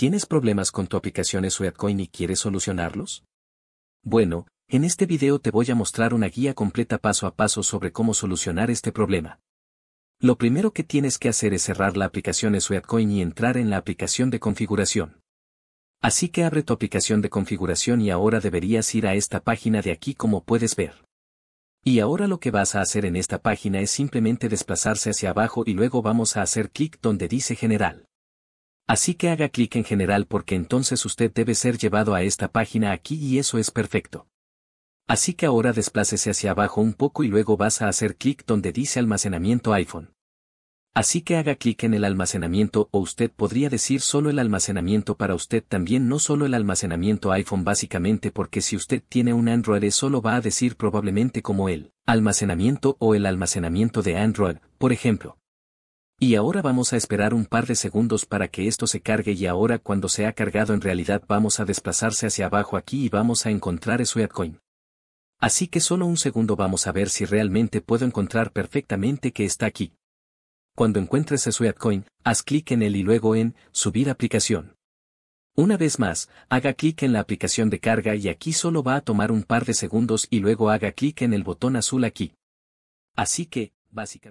¿Tienes problemas con tu aplicación Sweatcoin y quieres solucionarlos? Bueno, en este video te voy a mostrar una guía completa paso a paso sobre cómo solucionar este problema. Lo primero que tienes que hacer es cerrar la aplicación Sweatcoin y entrar en la aplicación de configuración. Así que abre tu aplicación de configuración y ahora deberías ir a esta página de aquí como puedes ver. Y ahora lo que vas a hacer en esta página es simplemente desplazarse hacia abajo y luego vamos a hacer clic donde dice general. Así que haga clic en general porque entonces usted debe ser llevado a esta página aquí y eso es perfecto. Así que ahora desplácese hacia abajo un poco y luego vas a hacer clic donde dice almacenamiento iPhone. Así que haga clic en el almacenamiento o usted podría decir solo el almacenamiento para usted también no solo el almacenamiento iPhone básicamente porque si usted tiene un Android solo va a decir probablemente como el almacenamiento o el almacenamiento de Android, por ejemplo. Y ahora vamos a esperar un par de segundos para que esto se cargue y ahora cuando se ha cargado en realidad vamos a desplazarse hacia abajo aquí y vamos a encontrar coin Así que solo un segundo vamos a ver si realmente puedo encontrar perfectamente que está aquí. Cuando encuentres coin haz clic en él y luego en Subir aplicación. Una vez más, haga clic en la aplicación de carga y aquí solo va a tomar un par de segundos y luego haga clic en el botón azul aquí. Así que, básicamente...